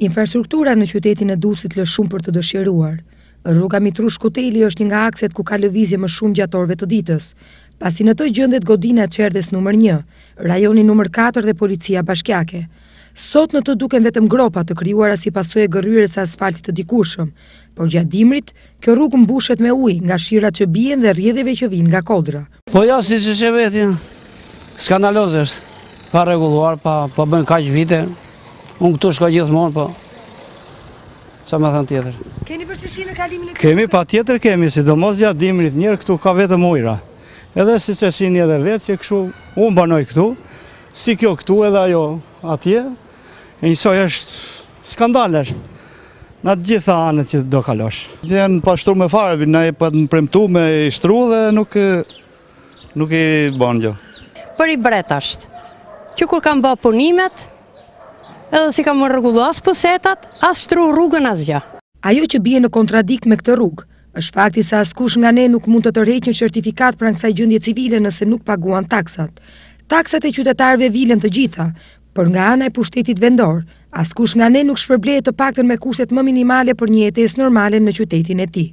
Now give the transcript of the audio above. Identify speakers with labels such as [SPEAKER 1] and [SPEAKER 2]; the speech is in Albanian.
[SPEAKER 1] Infrastruktura në qytetin e Durrësit lë shumë për të dëshiruar. Rruga Mitrush Koteli është një nga akset ku ka lëvizje më shumë gjatorëve të ditës. Pasi në të gjendet godina çerdhes numër 1, rajoni numër 4 dhe policia bashkiake. Sot në të duken vetëm gropa të krijuara si pasojë e gërryrës së asfaltit të dikurshëm, por gjatë dimrit kjo rrugë mbushet me ujë nga shirat që bien dhe rjedheve që vijnë nga Kodra.
[SPEAKER 2] Po ja jo, siç është vetin skandaloze është. Pa rregulluar, pa po bën kaq vite. Unë këtu shka gjithmonë, po... Sa me thënë
[SPEAKER 3] tjetër?
[SPEAKER 4] Keni përshërshin në kalimin e këtë?
[SPEAKER 3] Kemi pa tjetër kemi, si do mos gjatë dimrit njërë këtu ka vetë mujra. Edhe si që shini edhe vetë që këshu, unë banoj këtu, si kjo këtu edhe
[SPEAKER 5] ajo atje, e njësoj është skandal është, në të gjitha anët që do kalosh. Vjenë pa shtru me farëvi, në e për premtu me i shtru dhe nuk, nuk i banë gjo.
[SPEAKER 6] Për i bretasht, që kur kam bë punimet, edhe si ka më rrgullu asë pësetat, asë shtru rrugën asë gjë.
[SPEAKER 1] Ajo që bje në kontradikt me këtë rrugë, është fakti se asë kush nga ne nuk mund të të një certifikat pra në kësaj gjëndje civile nëse nuk paguan taksat. Taksat e qytetarve vilen të gjitha, për nga ana e pushtetit vendor, asë kush nga ne nuk shpërblejë të pakten me kushtet më minimale për një etes normale në qytetin e ti.